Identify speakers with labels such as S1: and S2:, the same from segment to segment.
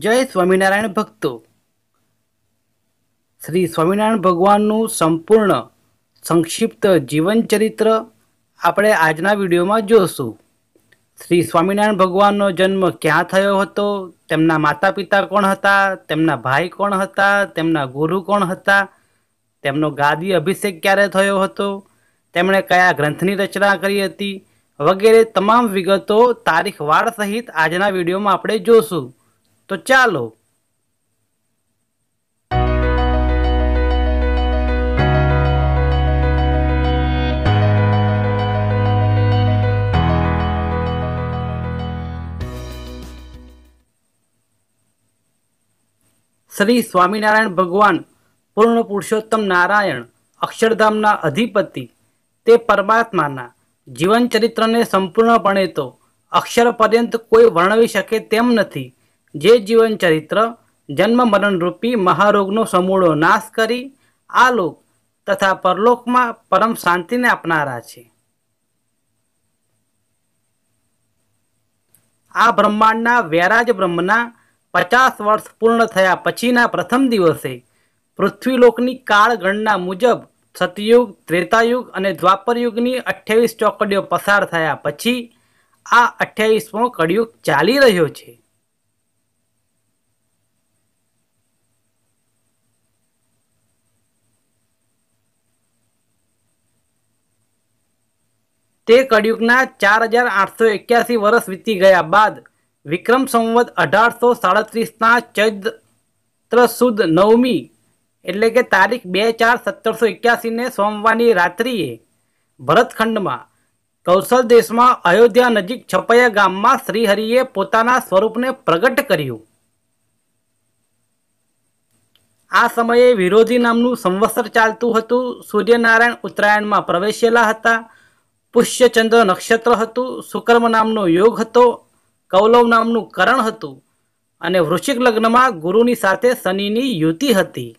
S1: જય સ્વામિનારાયણ ભક્તો શ્રી સ્વામિનારાયણ ભગવાનનું સંપૂર્ણ સંક્ષિપ્ત જીવનચરિત્ર આપણે આજના વિડીયોમાં જોશું શ્રી સ્વામિનારાયણ ભગવાનનો જન્મ ક્યાં થયો હતો તેમના માતા પિતા કોણ હતા તેમના ભાઈ કોણ હતા તેમના ગુરુ કોણ હતા તેમનો ગાદી અભિષેક ક્યારે થયો હતો તેમણે કયા ગ્રંથની રચના કરી હતી વગેરે તમામ વિગતો તારીખવાર સહિત આજના વિડીયોમાં આપણે જોશું તો ચાલો શ્રી સ્વામિનારાયણ ભગવાન પૂર્ણ પુરુષોત્તમ નારાયણ અક્ષરધામના અધિપતિ તે પરમાત્માના જીવન ચરિત્રને સંપૂર્ણપણે તો અક્ષર પર્યંત કોઈ વર્ણવી શકે તેમ નથી જે જીવન ચરિત્ર જન્મ મરણરૂપી મહારોગનો સમૂળો નાશ કરી આ લોક તથા પરલોકમાં પરમ શાંતિને આપનારા છે આ બ્રહ્માંડના વ્યરાજ બ્રહ્મના પચાસ વર્ષ પૂર્ણ થયા પછીના પ્રથમ દિવસે પૃથ્વીલોકની કાળગણના મુજબ સતયુગ ત્રેતાયુગ અને દ્વાપરયુગની અઠ્યાવીસ ચોકડીઓ પસાર થયા પછી આ અઠ્યાવીસમો કડિયુગ ચાલી રહ્યો છે તે કડિયુગના ચાર હજાર આઠસો એક્યાસી વર્ષ વીતી ગયા બાદ વિક્રમ સંવત અઢારસો સાડત્રીસના ચૈત્ર સુદ નવમી એટલે કે તારીખ બે ચાર સત્તરસો એક્યાસીને સોમવારની રાત્રિએ ભરતખંડમાં કૌશલ દેશમાં અયોધ્યા નજીક છપૈયા ગામમાં શ્રીહરિએ પોતાના સ્વરૂપને પ્રગટ કર્યું આ સમયે વિરોધી નામનું સંવત્સર ચાલતું હતું સૂર્યનારાયણ ઉત્તરાયણમાં પ્રવેશેલા હતા પુષ્યચંદ્ર નક્ષત્ર હતું શુકર્મ નામનો યોગ હતો કૌલવ નામનું કરણ હતું અને વૃશ્ચિક લગ્નમાં ગુરુની સાથે શનિની યુતિ હતી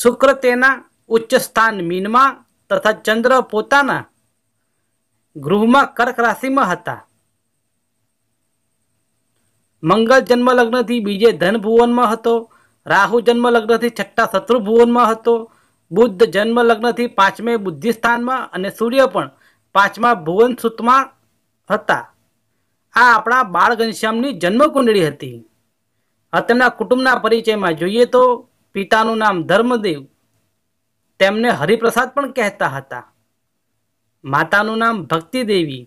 S1: શુક્ર તેના ઉચ્ચ સ્થાન મીનમાં તથા ચંદ્ર પોતાના ગૃહમાં કર્ક રાશિમાં હતા મંગળ જન્મ લગ્નથી બીજે ધન ભુવનમાં હતો રાહુ જન્મ લગ્નથી છઠ્ઠા શત્રુ ભુવનમાં હતો બુદ્ધ જન્મ લગ્નથી પાંચમે બુદ્ધિસ્થાનમાં અને સૂર્ય પણ પાંચમા ભુવન સુતમાં હતા આ આપણા બાળ ઘનશ્યામની જન્મકુંડળી હતી તેમના કુટુંબના પરિચયમાં જોઈએ તો પિતાનું નામ ધર્મદેવ તેમને હરિપ્રસાદ પણ કહેતા હતા માતાનું નામ ભક્તિ દેવી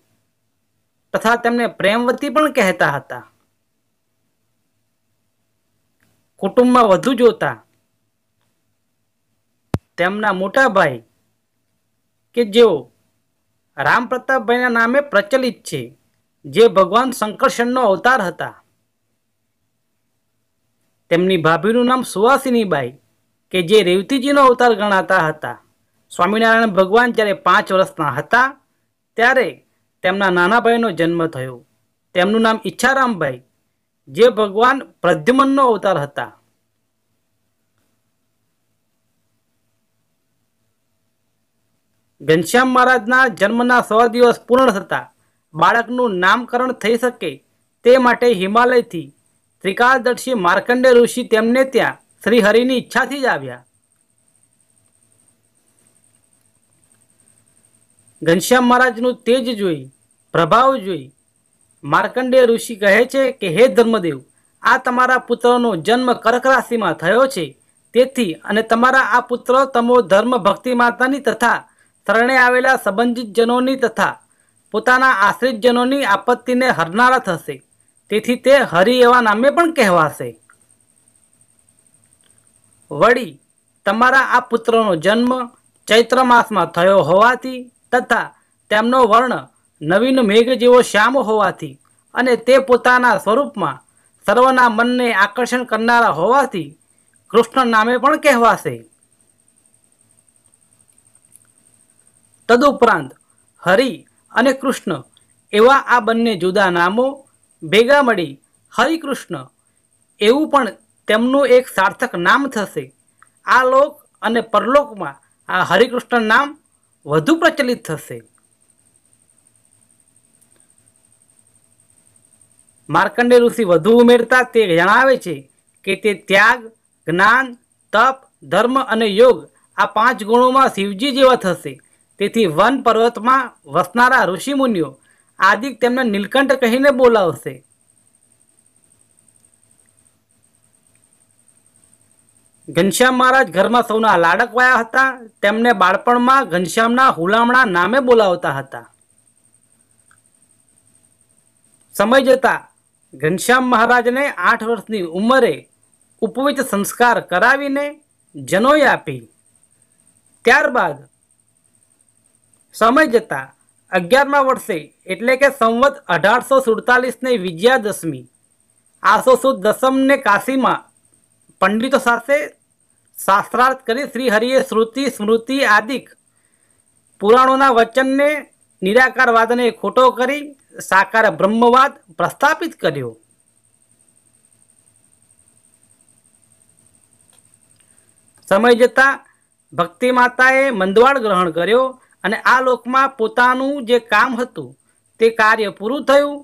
S1: તથા તેમને પ્રેમવતી પણ કહેતા હતા કુટુંબમાં વધુ જોતા તેમના મોટાભાઈ કે જેઓ રામ પ્રતાપભાઈના નામે પ્રચલિત છે જે ભગવાન શંકરશનનો અવતાર હતા તેમની ભાભીનું નામ સુવાસિનીબાઈ કે જે રેવતીજીનો અવતાર ગણાતા હતા સ્વામિનારાયણ ભગવાન જ્યારે પાંચ વર્ષના હતા ત્યારે તેમના નાના ભાઈનો જન્મ થયો તેમનું નામ ઈચ્છારામભાઈ જે ભગવાન પ્રદ્યુમનનો અવતાર હતા ઘનશ્યામ મહારાજના જન્મના સો દિવસ પૂર્ણ થતાં બાળકનું નામકરણ થઈ શકે તે માટે હિમાલયથી ત્રિકાળદર્શી માર્કંડે ઋષિ તેમને ત્યાં શ્રીહરિની ઈચ્છાથી જ આવ્યા ઘનશ્યામ મહારાજનું તેજ જોઈ પ્રભાવ જોઈ માર્કંડે ઋષિ કહે છે કે હે ધર્મદેવ આ તમારા પુત્રનો જન્મ કર્ક રાશિમાં થયો છે તેથી અને તમારા આ પુત્ર તમો ધર્મ ભક્તિ માતાની તથા શરણે આવેલા સંબંધિતજનોની તથા પોતાના આશ્રિતજનોની આપત્તિને હરનારા થશે તેથી તે હરિ એવા નામે પણ કહેવાશે વળી તમારા આ પુત્રનો જન્મ ચૈત્ર માસમાં થયો હોવાથી તથા તેમનો વર્ણ નવીન મેઘ જેવો શ્યામ હોવાથી અને તે પોતાના સ્વરૂપમાં સર્વના મનને આકર્ષણ કરનારા હોવાથી કૃષ્ણ નામે પણ કહેવાશે તદુપરાંત હરિ અને કૃષ્ણ એવા આ બંને જુદા નામો ભેગા મળી હરિકૃષ્ણ એવું પણ તેમનું એક સાર્થક નામ થશે આ લોક અને પરલોકમાં આ હરિકૃષ્ણ નામ વધુ પ્રચલિત થશે માર્કંડે ઋષિ વધુ ઉમેરતા તે જણાવે છે કે તે ત્યાગ જ્ઞાન તપ ધર્મ અને યોગ આ પાંચ ગુણોમાં શિવજી જેવા થશે તેથી વન પર્વતમાં વસનારા ઋષિમુનિઓ આદિક તેમને નીલકંઠ કહીને બોલાવશે ઘનશ્યામ મહારાજ ઘરમાં સૌના લાડક વાયા હતા તેમને બાળપણમાં ઘનશ્યામના હુલામણા નામે બોલાવતા હતા સમય જતા ઘનશ્યામ મહારાજને આઠ વર્ષની ઉંમરે ઉપવિત સંસ્કાર કરાવીને જનોઈ આપી ત્યારબાદ સમય જતાં અગિયારમાં વર્ષે એટલે કે સંવત અઢારસો સુડતાલીસને વિજયાદશમી આસો સુદ દસમને કાશીમાં પંડિતો સાથે શાસ્ત્રાર્થ કરી શ્રી હરિએ શ્રુતિ સ્મૃતિ આદિક પુરાણોના વચનને નિરાકારવાદને ખોટો કરી સાકાર બ્રહ્મવાદ પ્રસ્થાપિત કર્યો સમય જતાં ભક્તિ માતાએ મંદવાડ ગ્રહણ કર્યો અને આ લોકમાં પોતાનું જે કામ હતું તે કાર્ય પૂરું થયું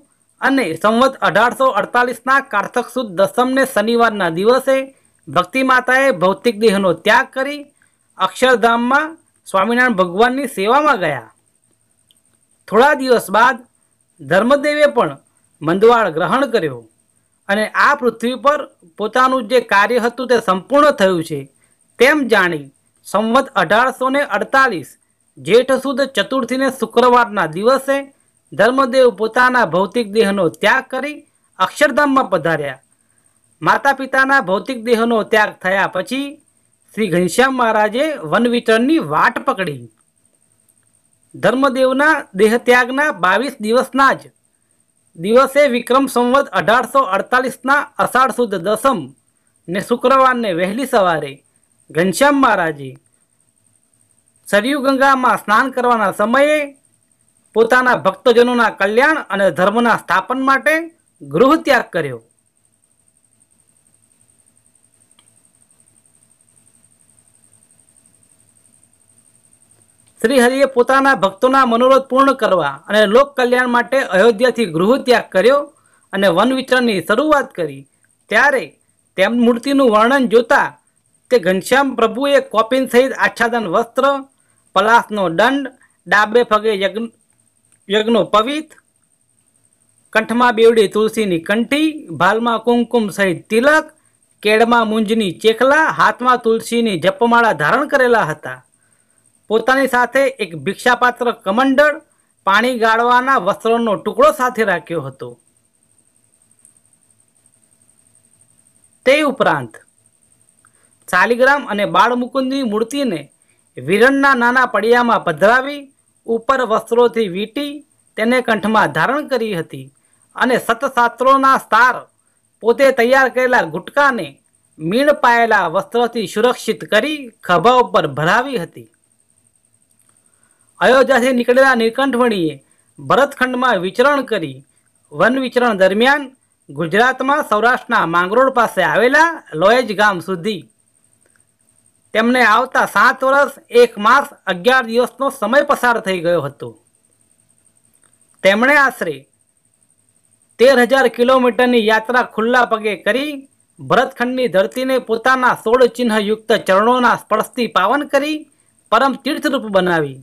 S1: અને સંવત અઢારસો અડતાલીસના કારતક સુદ દસમને શનિવારના દિવસે ભક્તિમાતાએ ભૌતિક દેહનો ત્યાગ કરી અક્ષરધામમાં સ્વામિનારાયણ ભગવાનની સેવામાં ગયા થોડા દિવસ બાદ ધર્મદેવે પણ મંદવાળ ગ્રહણ કર્યો અને આ પૃથ્વી પર પોતાનું જે કાર્ય હતું તે સંપૂર્ણ થયું છે તેમ જાણી સંવત અઢારસો ને અડતાલીસ જેઠ સુદ ચતુર્થીને શુક્રવારના દિવસે ધર્મદેવ પોતાના ભૌતિક દેહનો ત્યાગ કરી અક્ષરધામમાં પધાર્યા માતા પિતાના ભૌતિક દેહનો ત્યાગ થયા પછી શ્રી ઘનશ્યામ મહારાજે વનવિચરણની વાટ પકડી ધર્મદેવના દેહત્યાગના બાવીસ દિવસના જ દિવસે વિક્રમ સંવત અઢારસો અડતાલીસના અષાઢ સુદ દસમ ને શુક્રવારને વહેલી સવારે ઘનશ્યામ મહારાજે સરયુ ગંગામાં સ્નાન કરવાના સમયે પોતાના ભક્તજનોના કલ્યાણ અને ધર્મના સ્થાપન માટે ગૃહ ત્યાગ કર્યો શ્રી હરિએ પોતાના ભક્તોના મનોરોધ પૂર્ણ કરવા અને લોક કલ્યાણ માટે અયોધ્યાથી ગૃહ ત્યાગ કર્યો અને વન વિચરણની શરૂઆત કરી ત્યારે તેમ મૂર્તિનું વર્ણન જોતા તે ઘનશ્યામ પ્રભુએ કોપિન સહિત આચ્છાદન વસ્ત્ર પલાસનો દંડ ડાબે ફગે યજ્ઞ યજ્ઞો પવિત કંઠમાં બેવડી તુલસીની કંઠી ભાલમાં કુમકુમ સહિત તિલક કેળમાં મુંજની ચેખલા હાથમાં તુલસીની જપમાળા ધારણ કરેલા હતા પોતાની સાથે એક ભિક્ષાપાત્ર કમંડળ પાણી ગાળવાના વસ્ત્રોનો ટુકડો સાથે રાખ્યો હતો તે ઉપરાંત શાલિગ્રામ અને બાળમુકુંદની મૂર્તિને વિરણના નાના પડિયામાં પધરાવી ઉપર વસ્ત્રોથી વીટી તેને કંઠમાં ધારણ કરી હતી અને સતશાસ્ત્રોના સ્તાર પોતે તૈયાર કરેલા ગુટકાને મીણ પાયેલા વસ્ત્રથી સુરક્ષિત કરી ખભા ઉપર ભરાવી હતી અયોધ્યાથી નીકળેલા નીલકંઠવણીએ ભરતખંડમાં વિચરણ કરી વન વિચરણ દરમિયાન ગુજરાતમાં સૌરાષ્ટ્રના માંગરોળ પાસે આવેલા લોએજ ગામ સુધી તેમને આવતા સાત વર્ષ એક માસ અગિયાર દિવસનો સમય પસાર થઈ ગયો હતો તેમણે આશરે તેર હજાર કિલોમીટરની યાત્રા ખુલ્લા પગે કરી ભરતખંડની ધરતીને પોતાના સોળ ચિહ્નયુક્ત ચરણોના સ્પર્શથી પાવન કરી પરમ તીર્થરૂપ બનાવી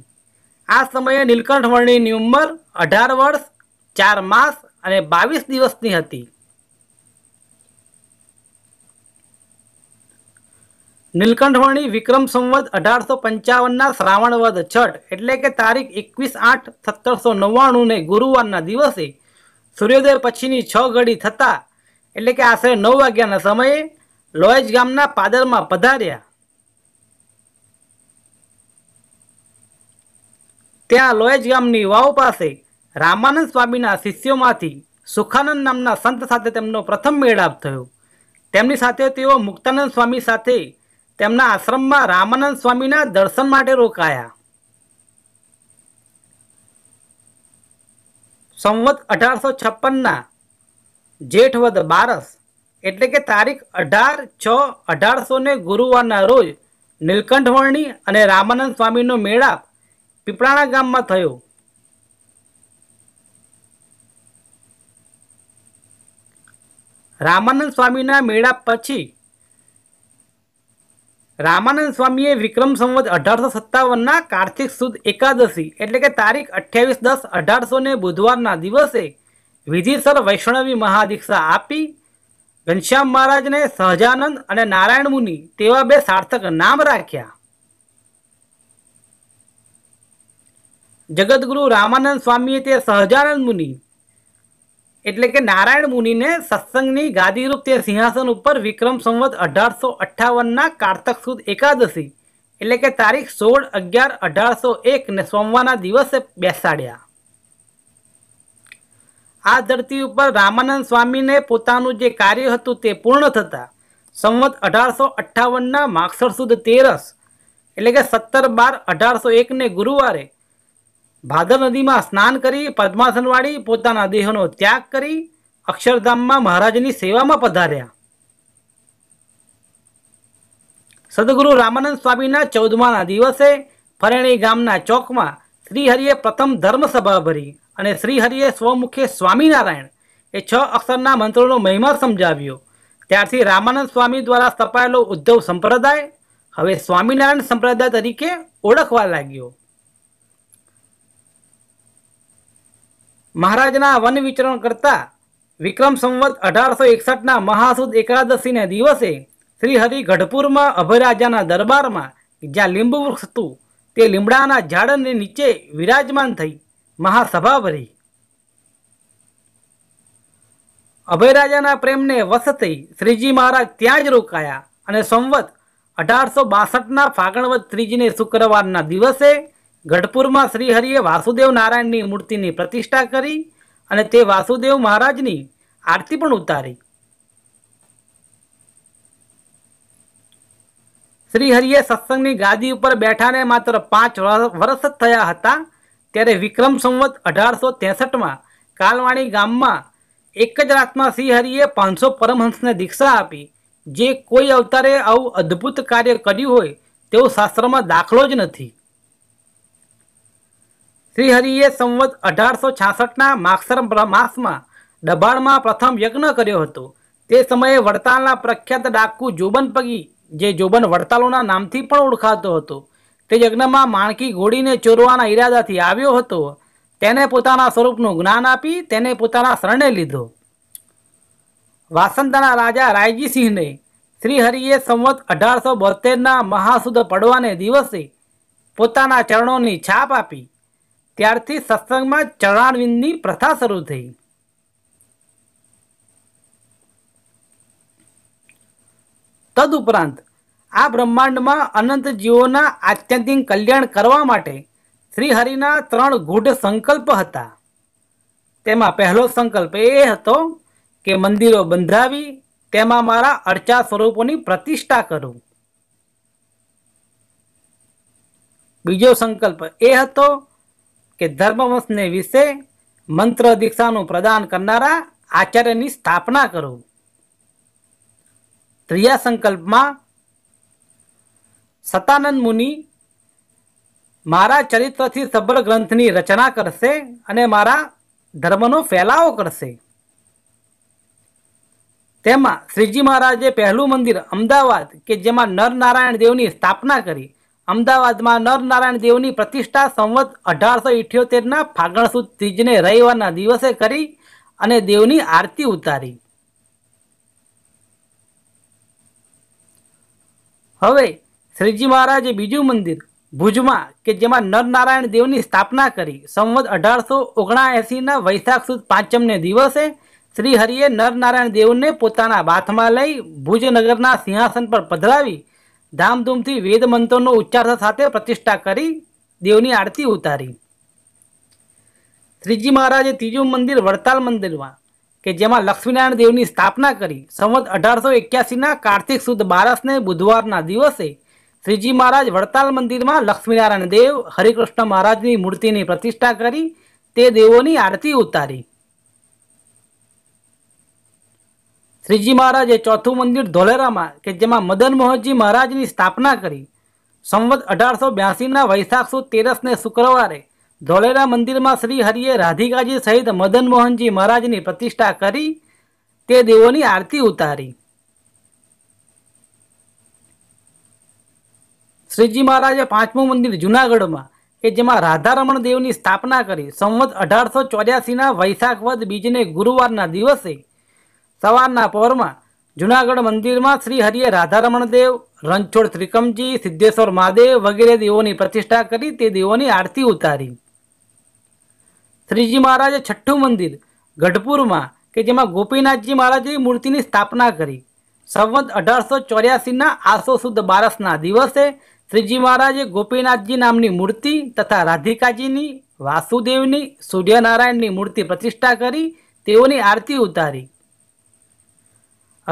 S1: આ સમયે નીલકંઠવર્ણીની ઉંમર અઢાર વર્ષ ચાર માસ અને બાવીસ દિવસની હતી નીલકંઠવાણી વિક્રમ સંવત અઢારસો પંચાવનના શ્રાવણવદ છઠ એટલે કે તારીખ એકવીસ આઠ સત્તરસો નવ્વાણુંને ગુરુવારના દિવસે સૂર્યોદય પછીની છ ઘડી થતાં એટલે કે આશરે નવ વાગ્યાના સમયે લોયજ ગામના પાદરમાં પધાર્યા ત્યાં લોયજ ગામની વાવ પાસે રામાનંદ સ્વામીના શિષ્યોમાંથી સુખાનંદ નામના સંત સાથે તેમનો પ્રથમ મેળાપ થયો તેમની સાથે તેઓ મુક્તાનંદ સ્વામી સાથે તેમના આશ્રમમાં રામાનંદ સ્વામીના દર્શન માટે રોકાયા સંવત અઢારસો છપ્પનના જેઠવદ બારસ એટલે કે તારીખ અઢાર છ અઢારસો ને ગુરુવારના રોજ નીલકંઠવર્ણી અને રામાનંદ સ્વામીનો મેળાપ પીપળાણા ગામમાં થયો રામાનંદ સ્વામીના મેળાપ પછી રામાનંદ સ્વામીએ વિક્રમ સંવત અઢારસો સત્તાવનના કાર્તિક સુદ એકાદશી એટલે કે તારીખ અઠ્યાવીસ દસ અઢારસો ને બુધવારના દિવસે વિધિસર વૈષ્ણવી મહાદીક્ષા આપી ઘનશ્યામ મહારાજને સહજાનંદ અને નારાયણ મુનિ તેવા બે સાર્થક નામ રાખ્યા જગદગુરુ રામાનંદ સ્વામીએ તે સહજાનંદ મુનિ એટલે કે નારાયણ મુનિને સત્સંગની ગાદીરૂપ તે સિંહાસન ઉપર વિક્રમ સંવત અઢારસો અઠ્ઠાવનના કારતક સુદ એકાદશી એટલે કે તારીખ સોળ અગિયાર અઢારસો એકને સોમવારના દિવસે બેસાડ્યા આ ધરતી ઉપર રામાનંદ સ્વામીને પોતાનું જે કાર્ય હતું તે પૂર્ણ થતાં સંવત અઢારસો અઠ્ઠાવનના માક્ષર સુદ તેરસ એટલે કે સત્તર બાર અઢારસો એકને ગુરુવારે ભાદર નદીમાં સ્નાન કરી પદ્માસન વાળી પોતાના દેહનો ત્યાગ કરી અક્ષરધામમાં મહારાજની સેવામાં પધાર્યા સદગુરુ રામાનંદ સ્વામીના ચૌદમાના દિવસે ફરેણી ગામના ચોકમાં શ્રીહરિએ પ્રથમ ધર્મસભા ભરી અને શ્રીહરિએ સ્વમુખે સ્વામિનારાયણ એ છ અક્ષરના મંત્રોનો મહિમા સમજાવ્યો ત્યારથી રામાનંદ સ્વામી દ્વારા સ્થપાયેલો ઉદ્ધવ સંપ્રદાય હવે સ્વામિનારાયણ સંપ્રદાય તરીકે ઓળખવા લાગ્યો મહારાજના વન વિચરણ કરતા વિક્રમ સંવત અઢારસો એકસઠના મહાસુદ એકાદશીને દિવસે શ્રી હરિ ગઢપુરમાં અભયરાજાના દરબારમાં જ્યાં લીંબુ વૃક્ષ હતું તે લીમડાના ઝાડની નીચે વિરાજમાન થઈ મહાસભા ભરી અભયરાજાના પ્રેમને વસ થઈ શ્રીજી મહારાજ ત્યાં જ રોકાયા અને સંવત અઢારસો બાસઠના ફાગણવત ત્રીજીને શુક્રવારના દિવસે ગઢપુરમાં શ્રીહરિએ વાસુદેવ નારાયણની મૂર્તિની પ્રતિષ્ઠા કરી અને તે વાસુદેવ મહારાજની આરતી પણ ઉતારી શ્રીહરિએ સત્સંગની ગાદી ઉપર બેઠાને માત્ર પાંચ વર્ષ જ થયા હતા ત્યારે વિક્રમ સંવત અઢારસો ત્રેસઠમાં કાલવાણી ગામમાં એક જ રાતમાં શ્રીહરિએ પાંચસો પરમહંસને દીક્ષા આપી જે કોઈ અવતારે આવું અદ્ભુત કાર્ય કર્યું હોય તેવો શાસ્ત્રમાં દાખલો જ નથી શ્રીહરિએ સંવત અઢારસો છાસઠના માક્ષર માસમાં દબાણમાં પ્રથમ યજ્ઞ કર્યો હતો તે સમયે વડતાલના પ્રખ્યાત ડાકુ જોબન પગી જે જોબન વડતાલોના નામથી પણ ઓળખાતો હતો તે યજ્ઞમાં માણકી ઘોડીને ચોરવાના ઈરાદાથી આવ્યો હતો તેને પોતાના સ્વરૂપનું જ્ઞાન આપી તેને પોતાના શરણે લીધો વાસંતાના રાજા રાયજીસિંહને શ્રીહરિએ સંવત અઢારસો બોતેરના મહાસુદ પડવાને દિવસે પોતાના ચરણોની છાપ આપી ત્યારથી સત્સંગમાં ચરણારવિંદની પ્રથા શરૂ થઈ તદુપરાંત આ બ્રહ્માંડમાં અનંત જીવોના આત્યંતિક કલ્યાણ કરવા માટે શ્રીહરિના ત્રણ ગૂઢ સંકલ્પ હતા તેમાં પહેલો સંકલ્પ એ હતો કે મંદિરો બંધાવી તેમાં મારા અર્ચા સ્વરૂપોની પ્રતિષ્ઠા કરું બીજો સંકલ્પ એ હતો કે ધર્મવંશને વિશે મંત્ર દીક્ષાનું પ્રદાન કરનારા આચાર્યની સ્થાપના કરો ત્રીજા સંકલ્પમાં સતાનંદ મુનિ મારા ચરિત્રથી સબર ગ્રંથની રચના કરશે અને મારા ધર્મનો ફેલાવો કરશે તેમાં શ્રીજી મહારાજે પહેલું મંદિર અમદાવાદ કે જેમાં નરનારાયણ દેવની સ્થાપના કરી અમદાવાદમાં નરનારાયણ દેવની પ્રતિષ્ઠા સંવત અઢારસો ઇઠ્યોતેરના ફાગણ સુદ ત્રીજને રવિવારના દિવસે કરી અને દેવની આરતી ઉતારી હવે શ્રીજી મહારાજે બીજું મંદિર ભુજમાં કે જેમાં નરનારાયણ દેવની સ્થાપના કરી સંવત અઢારસો ઓગણાએંસીના વૈશાખ સુદ પાંચમને દિવસે શ્રી હરિએ નરનારાયણ દેવને પોતાના બાથમાં લઈ ભુજનગરના સિંહાસન પર પધરાવી ધામધૂમથી વેદ મંત્રોનો ઉચ્ચાર સાથે પ્રતિષ્ઠા કરી દેવની આરતી ઉતારી શ્રીજી મહારાજે ત્રીજું મંદિર વડતાલ મંદિરમાં કે જેમાં લક્ષ્મીનારાયણ દેવની સ્થાપના કરી સંવત અઢારસો એક્યાસીના કાર્તિક સુદ બારસને બુધવારના દિવસે શ્રીજી મહારાજ વડતાલ મંદિરમાં લક્ષ્મીનારાયણ દેવ હરિકૃષ્ણ મહારાજની મૂર્તિની પ્રતિષ્ઠા કરી તે દેવોની આરતી ઉતારી શ્રીજી મહારાજે ચોથું મંદિર ધોલેરામાં કે જેમાં મદન મોહનજી મહારાજની સ્થાપના કરી સંવત અઢારસો બ્યાસીના વૈશાખ સુદ તેરસને શુક્રવારે ધોલેરા મંદિરમાં શ્રી હરિએ રાધિકાજી સહિત મદન મોહનજી મહારાજની પ્રતિષ્ઠા કરી તે દેવોની આરતી ઉતારી શ્રીજી મહારાજે પાંચમું મંદિર જૂનાગઢમાં કે જેમાં રાધારમણ દેવની સ્થાપના કરી સંવત અઢારસો ચોર્યાસીના વૈશાખ વદ બીજને ગુરુવારના દિવસે સવારના પહોરમાં જૂનાગઢ મંદિરમાં શ્રી હરિએ રાધારમણદેવ રણછોડ ત્રિકમજી સિદ્ધેશ્વર મહાદેવ વગેરે દેવોની પ્રતિષ્ઠા કરી તે દેવોની આરતી ઉતારી શ્રીજી મહારાજે છઠ્ઠું મંદિર ગઢપુરમાં કે જેમાં ગોપીનાથજી મહારાજે મૂર્તિની સ્થાપના કરી સંવત અઢારસો ચોર્યાસીના આસો સુદ બારસના દિવસે શ્રીજી મહારાજે ગોપીનાથજી નામની મૂર્તિ તથા રાધિકાજીની વાસુદેવની સૂર્યનારાયણની મૂર્તિ પ્રતિષ્ઠા કરી તેઓની આરતી ઉતારી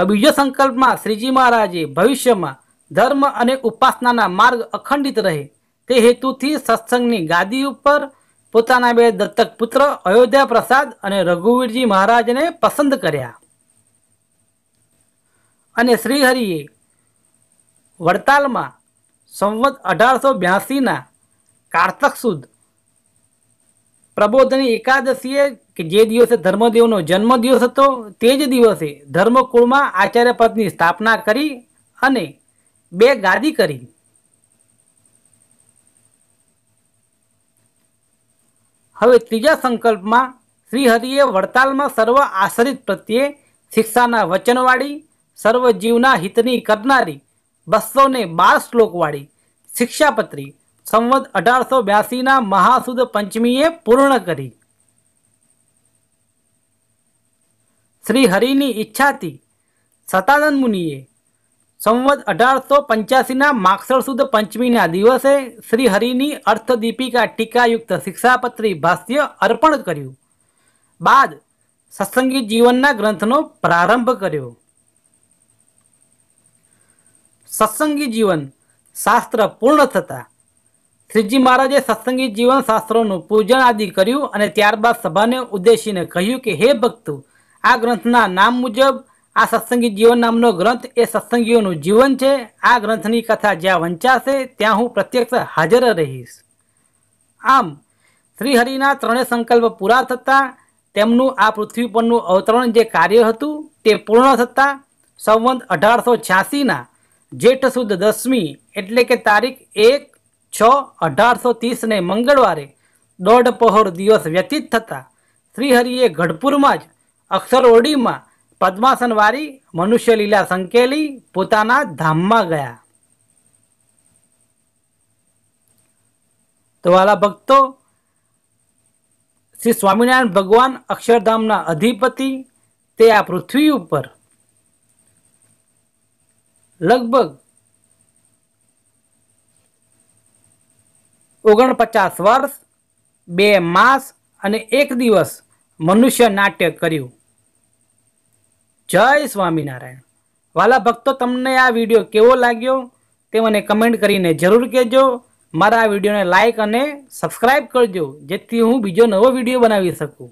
S1: બીજો સંકલ્પમાં શ્રીજી મહારાજે ભવિષ્યમાં ધર્મ અને ઉપાસનાના માર્ગ અખંડિત રહે તે હેતુથી સત્સંગની ગાદી ઉપર પોતાના બે દત્તક પુત્ર અયોધ્યા પ્રસાદ અને રઘુવીરજી મહારાજને પસંદ કર્યા અને શ્રીહરિએ વડતાલમાં સંવત અઢારસો બ્યાસીના કારતક સુદ પ્રબોધની એકાદશીએ કે જે દિવસે ધર્મદેવનો જન્મદિવસ હતો તે જ દિવસે ધર્મકુળમાં આચાર્ય પદની સ્થાપના કરી અને બે ગાદી કરી હવે ત્રીજા સંકલ્પમાં શ્રીહરિએ વડતાલમાં સર્વ આશ્રિત પ્રત્યે શિક્ષાના વચનવાળી સર્વ જીવના હિતની કરનારી બસો ને બાર શ્લોકવાળી શિક્ષાપત્રી સંવદ અઢારસો બ્યાસીના મહાસુદ પંચમીએ પૂર્ણ કરી શ્રી હરિની ઈચ્છાથી સતાનંદ મુનિએ સંવદ અઢારસો પંચ્યાસીના માક્ષર સુદ પંચમીના દિવસે શ્રી હરિની અર્થદીપિકા ટીકાયુક્ત શિક્ષાપત્રી ભાષ્ય અર્પણ કર્યું બાદ સત્સંગી જીવનના ગ્રંથનો પ્રારંભ કર્યો સત્સંગી જીવન શાસ્ત્ર પૂર્ણ થતાં શ્રીજી મહારાજે સત્સંગી જીવનશાસ્ત્રોનું પૂજન આદિ કર્યું અને ત્યારબાદ સભાને ઉદ્દેશીને કહ્યું કે હે ભક્તો આ ગ્રંથના નામ મુજબ આ સત્સંગી જીવન નામનો ગ્રંથ એ સત્સંગીઓનું જીવન છે આ ગ્રંથની કથા જ્યાં વંચાશે ત્યાં હું પ્રત્યક્ષ હાજર રહીશ આમ શ્રીહરિના ત્રણેય સંકલ્પ પૂરા થતાં તેમનું આ પૃથ્વી પરનું અવતરણ જે કાર્ય હતું તે પૂર્ણ થતાં સંવંત અઢારસો છ્યાસીના જેઠ સુદ દસમી એટલે કે તારીખ એક છ અઢારસો ત્રીસને મંગળવારે દોઢ પહોર દિવસ વ્યતીત થતાં શ્રીહરિએ ગઢપુરમાં જ અક્ષરઓડીમાં પદ્માસનવાળી મનુષ્યલીલા સંકેલી પોતાના ધામમાં ગયા તો વાલા ભક્તો શ્રી સ્વામિનારાયણ ભગવાન અક્ષરધામના અધિપતિ તે આ પૃથ્વી ઉપર લગભગ ઓગણપચાસ વર્ષ બે માસ અને એક દિવસ મનુષ્ય નાટ્ય કર્યું જય સ્વામિનારાયણ વાલા ભક્તો તમને આ વિડીયો કેવો લાગ્યો તે મને કમેન્ટ કરીને જરૂર કહેજો મારા આ વિડીયોને લાઇક અને સબસ્ક્રાઈબ કરજો જેથી હું બીજો નવો વિડીયો બનાવી શકું